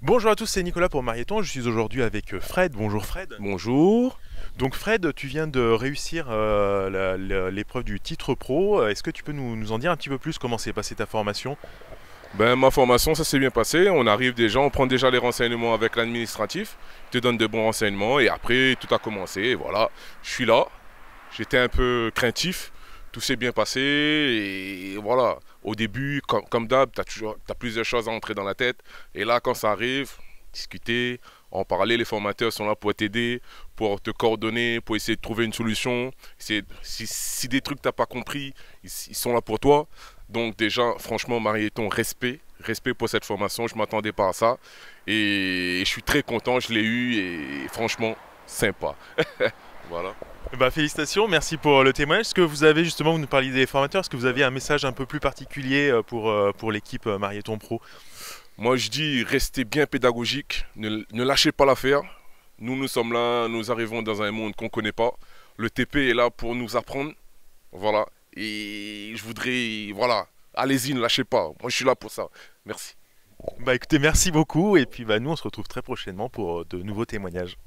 Bonjour à tous, c'est Nicolas pour Marieton. Je suis aujourd'hui avec euh, Fred. Bonjour Fred. Bonjour. Donc Fred, tu viens de réussir euh, l'épreuve du titre pro. Euh, est-ce que tu peux nous, en dire un petit peu plus comment s'est passée ta formation ben, ma formation, ça s'est bien passé. On arrive déjà, on prend déjà les renseignements avec l'administratif, te donne de bons renseignements et après tout a commencé. voilà, je suis là. J'étais un peu craintif, tout s'est bien passé et voilà au début, comme, d'hab, tu as, toujours, plusieurs choses à entrer dans la tête. Et là, quand ça arrive, discuter, en parler, les formateurs sont là pour t'aider, pour te coordonner, pour essayer de trouver une solution. Si, des trucs t'as pas compris, ils, sont là pour toi. Donc déjà, franchement, Marieton, respect, respect pour cette formation. Je m'attendais pas à ça. Et, je suis très content, je l'ai eu et franchement, sympa. voilà. Bah, félicitations, merci pour euh, le témoignage. Est-ce que vous avez justement, vous nous parliez des formateurs, est-ce que vous avez un message un peu plus particulier euh, pour, euh, pour l'équipe Marieton Pro Moi je dis restez bien pédagogique, ne, ne lâchez pas l'affaire. Nous, nous sommes là, nous arrivons dans un monde qu'on ne connaît pas. Le TP est là pour nous apprendre. Voilà. Et je voudrais, voilà, allez-y, ne lâchez pas. Moi je suis là pour ça. Merci. Bah écoutez, merci beaucoup. Et puis bah, nous, on se retrouve très prochainement pour de nouveaux témoignages.